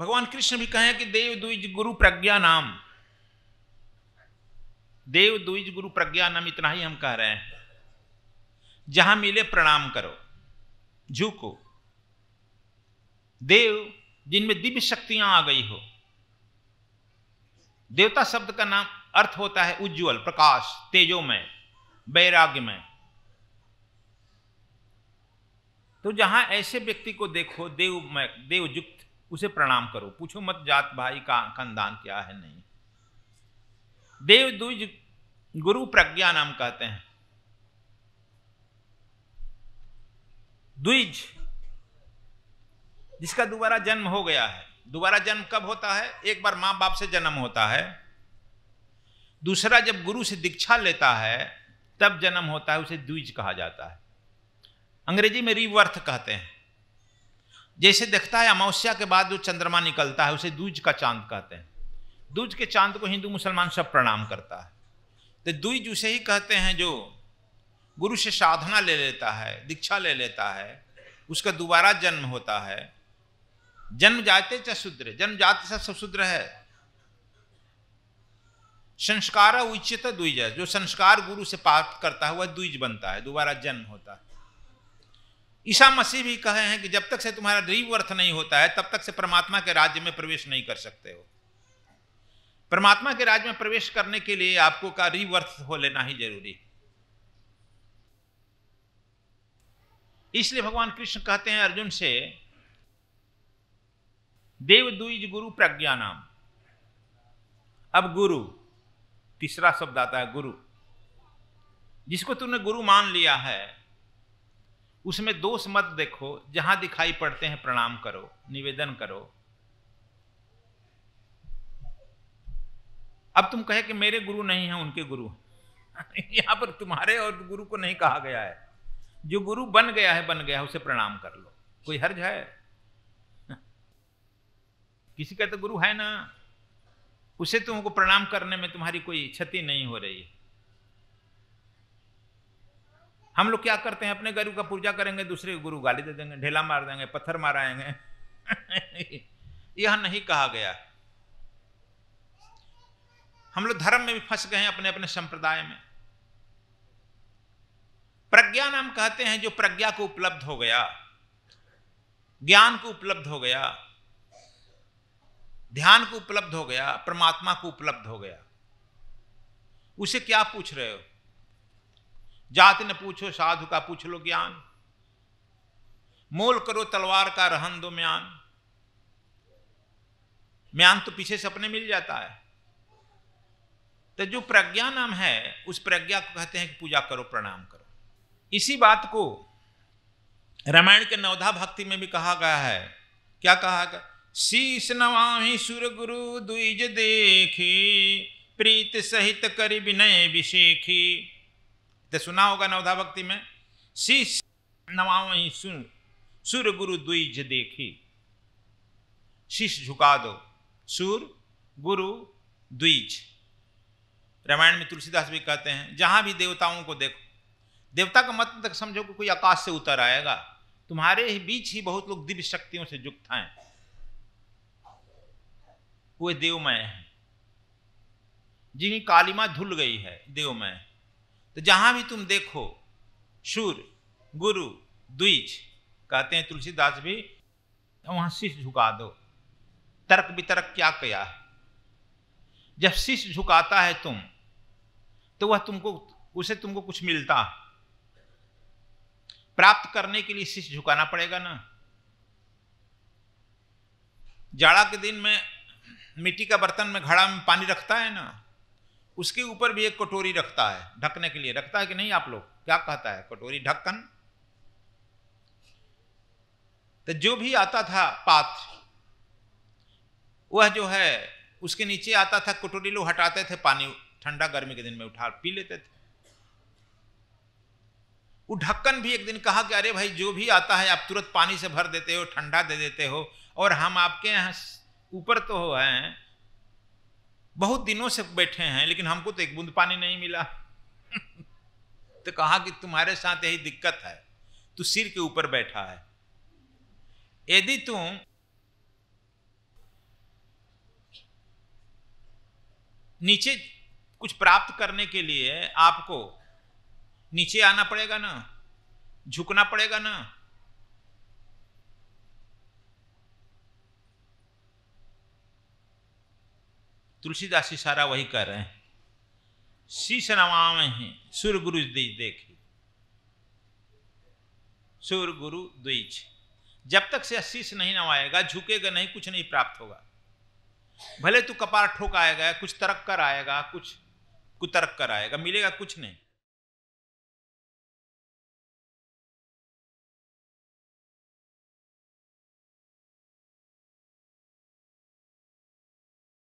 भगवान कृष्ण भी कहें कि देव द्विज गुरु प्रज्ञा नाम देव द्विज गुरु प्रज्ञा नाम इतना ही हम कह रहे हैं जहां मिले प्रणाम करो झुको देव जिनमें दिव्य शक्तियां आ गई हो देवता शब्द का नाम अर्थ होता है उज्जवल प्रकाश तेजोमय वैराग्यमय तो जहां ऐसे व्यक्ति को देखो देवमय देवयुक्त उसे प्रणाम करो पूछो मत जात भाई का खानदान क्या है नहीं देव दुज गुरु प्रज्ञा नाम कहते हैं द्विज जिसका दोबारा जन्म हो गया है दोबारा जन्म कब होता है एक बार माँ बाप से जन्म होता है दूसरा जब गुरु से दीक्षा लेता है तब जन्म होता है उसे द्विज कहा जाता है अंग्रेजी में रिवर्थ कहते हैं जैसे देखता है अमावस्या के बाद जो चंद्रमा निकलता है उसे दूज का चांद कहते हैं दूज के चांद को हिंदू मुसलमान सब प्रणाम करता है तो द्विज उसे ही कहते हैं जो गुरु से साधना ले लेता है दीक्षा ले लेता है उसका दोबारा जन्म होता है जन्म जाते च शूद्र जन्म जाते सब शूद्र है संस्कार उचित द्विज जो संस्कार गुरु से प्राप्त करता है वह द्विज बनता है दोबारा जन्म होता है ईसा मसीह भी कहे हैं कि जब तक से तुम्हारा अर्थ नहीं होता है तब तक से परमात्मा के राज्य में प्रवेश नहीं कर सकते हो परमात्मा के राज्य में प्रवेश करने के लिए आपको का रिवर्थ हो लेना ही जरूरी है इसलिए भगवान कृष्ण कहते हैं अर्जुन से देव दुईज गुरु प्रज्ञा नाम अब गुरु तीसरा शब्द आता है गुरु जिसको तुमने गुरु मान लिया है उसमें दोष मत देखो जहां दिखाई पड़ते हैं प्रणाम करो निवेदन करो अब तुम कहे कि मेरे गुरु नहीं हैं उनके गुरु यहां पर तुम्हारे और गुरु को नहीं कहा गया है जो गुरु बन गया है बन गया है उसे प्रणाम कर लो कोई हर्ज है किसी का तो गुरु है ना उसे तुमको तो प्रणाम करने में तुम्हारी कोई क्षति नहीं हो रही है हम लोग क्या करते हैं अपने गुरु का पूजा करेंगे दूसरे गुरु गाली दे देंगे ढेला मार देंगे पत्थर माराएंगे यह नहीं कहा गया हम लोग धर्म में भी फंस गए हैं अपने अपने संप्रदाय में प्रज्ञा नाम कहते हैं जो प्रज्ञा को उपलब्ध हो गया ज्ञान को उपलब्ध हो गया ध्यान को उपलब्ध हो गया परमात्मा को उपलब्ध हो गया उसे क्या पूछ रहे हो जात न पूछो साधु का पूछ लो ज्ञान मोल करो तलवार का रहन दो म्यान म्यान तो पीछे सपने मिल जाता है तो जो प्रज्ञा नाम है उस प्रज्ञा को कहते हैं कि पूजा करो प्रणाम करो इसी बात को रामायण के नवधा भक्ति में भी कहा गया है क्या कहा गया शीस नवाही सुर गुरु द्विज देखी प्रीत सहित करी विनय विशेखी तो सुना होगा नवधा भक्ति में शीश नवावही सुन सुर गुरु द्विज देखी शीश झुका दो सूर गुरु द्विज रामायण में तुलसीदास भी कहते हैं जहां भी देवताओं को देखो देवता का मत तक समझो कि कोई आकाश से उतर आएगा तुम्हारे ही बीच ही बहुत लोग दिव्य शक्तियों से युक्त हैं वे देवमय हैं जिन्हें कालिमा धुल गई है देवमय तो जहां भी तुम देखो शूर गुरु द्विज कहते हैं तुलसीदास भी तो वहां शीश झुका दो तर्क वितर्क क्या किया है जब शीश झुकाता है तुम तो वह तुमको उसे तुमको कुछ मिलता है प्राप्त करने के लिए शीश झुकाना पड़ेगा ना जाड़ा के दिन में मिट्टी का बर्तन में घड़ा में पानी रखता है ना उसके ऊपर भी एक कटोरी रखता है ढकने के लिए रखता है कि नहीं आप लोग क्या कहता है कटोरी ढक्कन तो जो भी आता था पात्र वह जो है उसके नीचे आता था कटोरी लोग हटाते थे पानी ठंडा गर्मी के दिन में उठा पी लेते थे वो ढक्कन भी एक दिन कहा कि अरे भाई जो भी आता है आप तुरंत पानी से भर देते हो ठंडा दे देते हो और हम आपके यहाँ ऊपर तो हो हैं बहुत दिनों से बैठे हैं लेकिन हमको तो एक बूंद पानी नहीं मिला तो कहा कि तुम्हारे साथ यही दिक्कत है तू सिर के ऊपर बैठा है यदि तुम नीचे कुछ प्राप्त करने के लिए आपको नीचे आना पड़ेगा ना झुकना पड़ेगा ना तुलसीदास जी सारा वही कर रहे हैं शीश नवा में है सूर्य गुरु देखे सूर्य गुरु द्विज जब तक से शीश नहीं नवाएगा झुकेगा नहीं कुछ नहीं प्राप्त होगा भले तू कपार ठोक आएगा कुछ तरक कर आएगा कुछ कुतरक कर आएगा मिलेगा कुछ नहीं